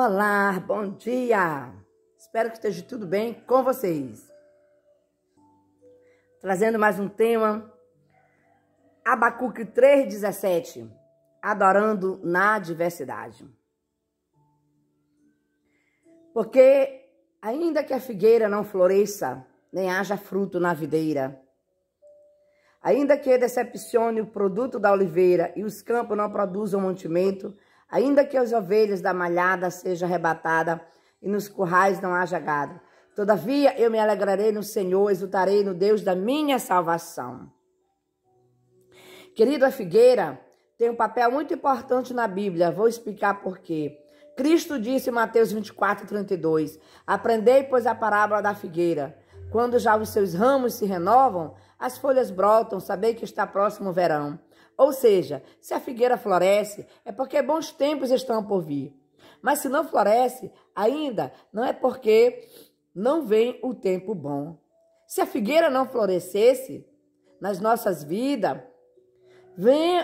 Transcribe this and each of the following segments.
Olá, bom dia! Espero que esteja tudo bem com vocês. Trazendo mais um tema, Abacuque 3,17, adorando na diversidade. Porque, ainda que a figueira não floresça, nem haja fruto na videira, ainda que decepcione o produto da oliveira e os campos não produzam mantimento, ainda que as ovelhas da malhada seja arrebatada e nos currais não haja gado. Todavia eu me alegrarei no Senhor, exultarei no Deus da minha salvação. Querido, a figueira tem um papel muito importante na Bíblia, vou explicar por quê. Cristo disse em Mateus 24, 32: Aprendei, pois, a parábola da figueira. Quando já os seus ramos se renovam, as folhas brotam, sabei que está próximo o verão. Ou seja, se a figueira floresce, é porque bons tempos estão por vir. Mas se não floresce, ainda não é porque não vem o tempo bom. Se a figueira não florescesse nas nossas vidas,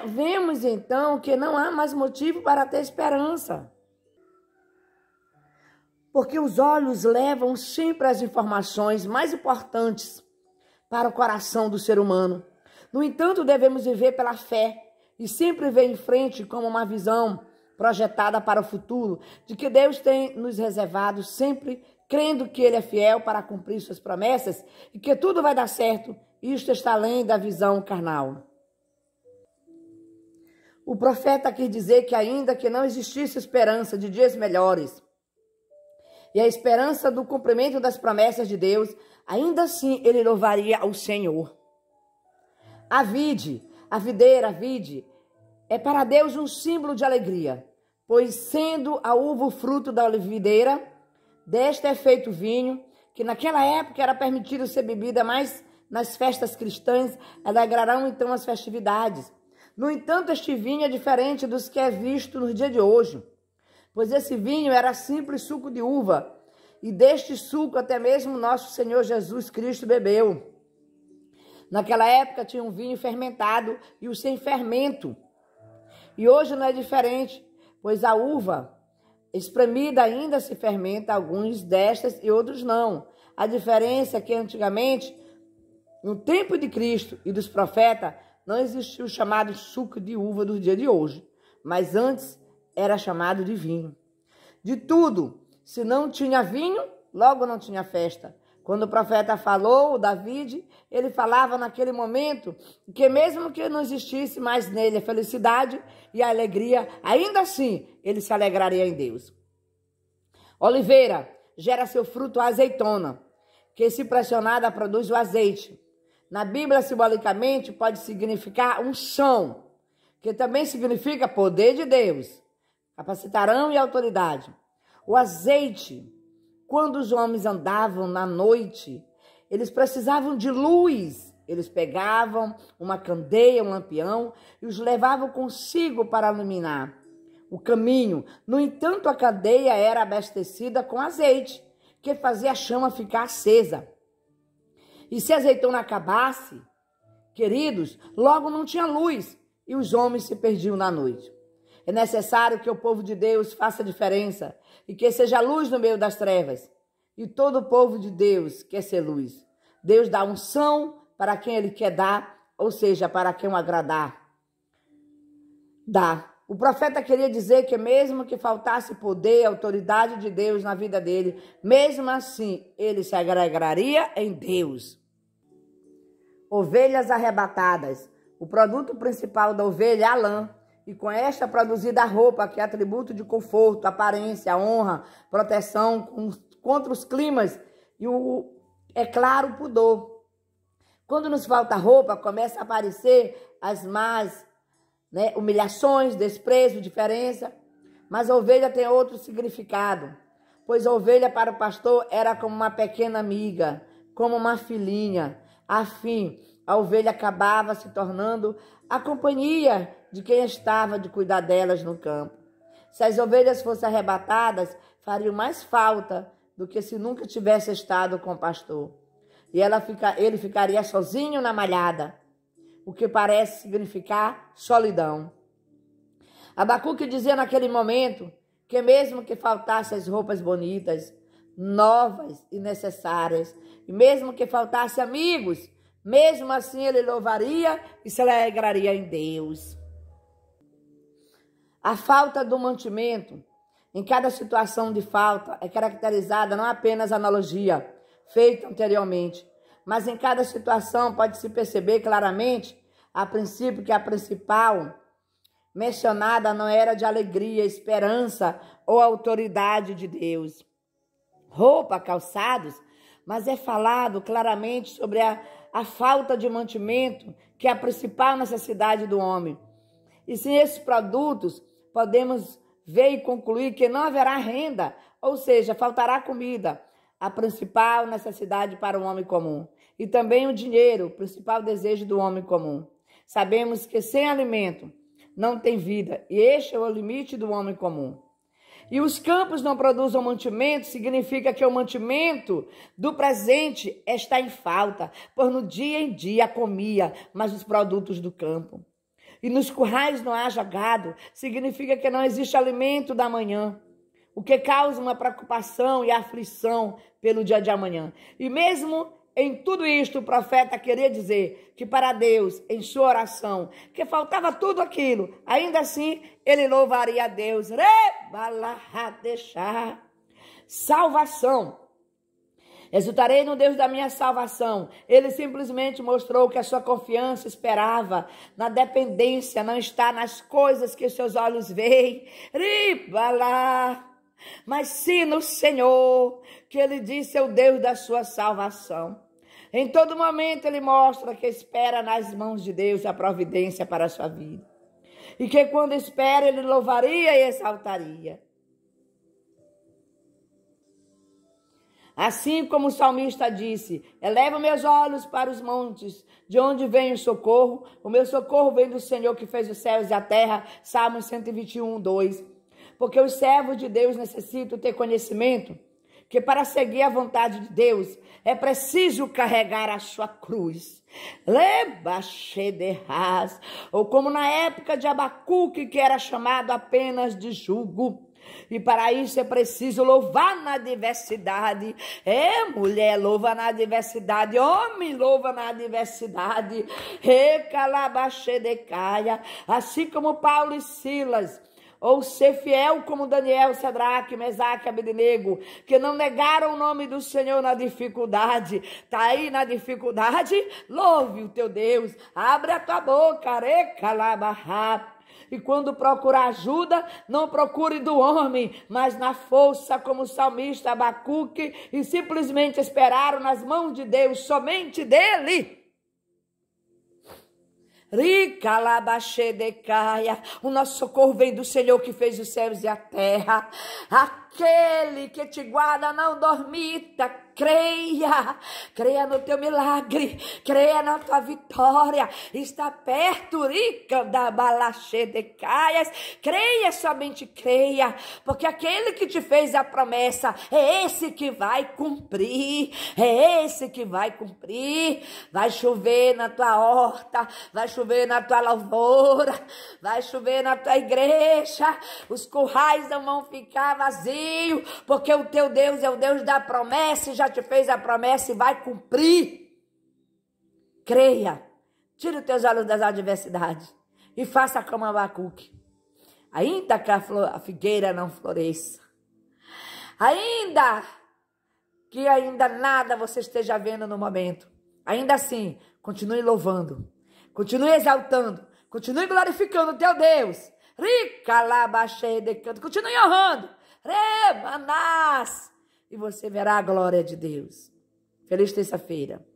vemos então que não há mais motivo para ter esperança. Porque os olhos levam sempre as informações mais importantes para o coração do ser humano. No entanto, devemos viver pela fé e sempre ver em frente como uma visão projetada para o futuro, de que Deus tem nos reservado sempre crendo que Ele é fiel para cumprir suas promessas e que tudo vai dar certo. Isto está além da visão carnal. O profeta quis dizer que, ainda que não existisse esperança de dias melhores, e a esperança do cumprimento das promessas de Deus, ainda assim ele louvaria ao Senhor. A vide, a videira, a vide, é para Deus um símbolo de alegria, pois sendo a uva o fruto da oliveira, desta é feito vinho, que naquela época era permitido ser bebida, mas nas festas cristãs alegrarão então as festividades. No entanto, este vinho é diferente dos que é visto no dia de hoje pois esse vinho era simples suco de uva, e deste suco até mesmo nosso Senhor Jesus Cristo bebeu. Naquela época tinha um vinho fermentado e o sem fermento. E hoje não é diferente, pois a uva espremida ainda se fermenta, alguns destas e outros não. A diferença é que antigamente, no tempo de Cristo e dos profetas, não existia o chamado suco de uva do dia de hoje, mas antes era chamado de vinho. De tudo, se não tinha vinho, logo não tinha festa. Quando o profeta falou, o David, ele falava naquele momento que mesmo que não existisse mais nele a felicidade e a alegria, ainda assim ele se alegraria em Deus. Oliveira gera seu fruto azeitona, que se pressionada produz o azeite. Na Bíblia, simbolicamente, pode significar um chão, que também significa poder de Deus capacitarão e autoridade. O azeite, quando os homens andavam na noite, eles precisavam de luz. Eles pegavam uma candeia, um lampião e os levavam consigo para iluminar o caminho. No entanto, a candeia era abastecida com azeite, que fazia a chama ficar acesa. E se a azeitona acabasse, queridos, logo não tinha luz e os homens se perdiam na noite. É necessário que o povo de Deus faça diferença e que seja luz no meio das trevas. E todo o povo de Deus quer ser luz. Deus dá unção para quem ele quer dar, ou seja, para quem o agradar. Dá. O profeta queria dizer que mesmo que faltasse poder e autoridade de Deus na vida dele, mesmo assim ele se agregaria em Deus. Ovelhas arrebatadas. O produto principal da ovelha é a lã. E com esta produzida roupa, que é atributo de conforto, aparência, honra, proteção contra os climas e o, é claro, pudor. Quando nos falta roupa, começa a aparecer as más né, humilhações, desprezo, diferença. Mas a ovelha tem outro significado, pois a ovelha para o pastor era como uma pequena amiga, como uma filhinha. Afim, a ovelha acabava se tornando a companhia de quem estava de cuidar delas no campo. Se as ovelhas fossem arrebatadas, fariam mais falta do que se nunca tivesse estado com o pastor. E ela fica, ele ficaria sozinho na malhada, o que parece significar solidão. Abacuque dizia naquele momento que, mesmo que faltassem as roupas bonitas, novas e necessárias, e mesmo que faltassem amigos, mesmo assim ele louvaria e se alegraria em Deus. A falta do mantimento em cada situação de falta é caracterizada não apenas analogia feita anteriormente, mas em cada situação pode-se perceber claramente, a princípio, que a principal mencionada não era de alegria, esperança ou autoridade de Deus. Roupa, calçados, mas é falado claramente sobre a, a falta de mantimento, que é a principal necessidade do homem. E sem esses produtos, podemos ver e concluir que não haverá renda, ou seja, faltará comida, a principal necessidade para o homem comum, e também o dinheiro, o principal desejo do homem comum. Sabemos que sem alimento não tem vida, e este é o limite do homem comum. E os campos não produzam mantimento, significa que o mantimento do presente está em falta, pois no dia em dia comia, mas os produtos do campo e nos currais não haja gado, significa que não existe alimento da manhã, o que causa uma preocupação e aflição pelo dia de amanhã. E mesmo em tudo isto, o profeta queria dizer que para Deus, em sua oração, que faltava tudo aquilo, ainda assim ele louvaria a Deus. deixar salvação Exultarei no Deus da minha salvação. Ele simplesmente mostrou que a sua confiança esperava na dependência, não está nas coisas que seus olhos veem. Ribalá! Mas sim no Senhor, que ele disse é o Deus da sua salvação. Em todo momento ele mostra que espera nas mãos de Deus a providência para a sua vida. E que quando espera, ele louvaria e exaltaria. Assim como o salmista disse: Eleva meus olhos para os montes, de onde vem o socorro? O meu socorro vem do Senhor que fez os céus e a terra. Salmo 121, 2. Porque os servos de Deus necessitam ter conhecimento que para seguir a vontade de Deus é preciso carregar a sua cruz. Leba ou como na época de Abacuque, que era chamado apenas de jugo. E para isso é preciso louvar na diversidade. É, mulher, louva na diversidade. Homem, louva na diversidade. Recalabaxedecaia. Assim como Paulo e Silas ou ser fiel como Daniel, Sadraque, Mesaque, Abednego, que não negaram o nome do Senhor na dificuldade. Tá aí na dificuldade? Louve o teu Deus, abre a tua boca, recalabarra. E quando procurar ajuda, não procure do homem, mas na força, como o salmista Abacuque, e simplesmente esperaram nas mãos de Deus, somente dele. Rica Ricalabaxedecaia. O nosso socorro vem do Senhor que fez os céus e a terra. Aquele que te guarda não dormita creia, creia no teu milagre, creia na tua vitória, está perto, rica da balache de caias, creia, somente creia, porque aquele que te fez a promessa é esse que vai cumprir, é esse que vai cumprir, vai chover na tua horta, vai chover na tua lavoura, vai chover na tua igreja, os currais não vão ficar vazios, porque o teu Deus é o Deus da promessa, já já te fez a promessa e vai cumprir. Creia. Tire os teus olhos das adversidades e faça como Abacuque. Ainda que a, flor, a figueira não floresça, ainda que ainda nada você esteja vendo no momento, ainda assim, continue louvando, continue exaltando, continue glorificando o teu Deus. Rica lá, baixei de canto, continue honrando. Rebanás e você verá a glória de Deus. Feliz terça-feira.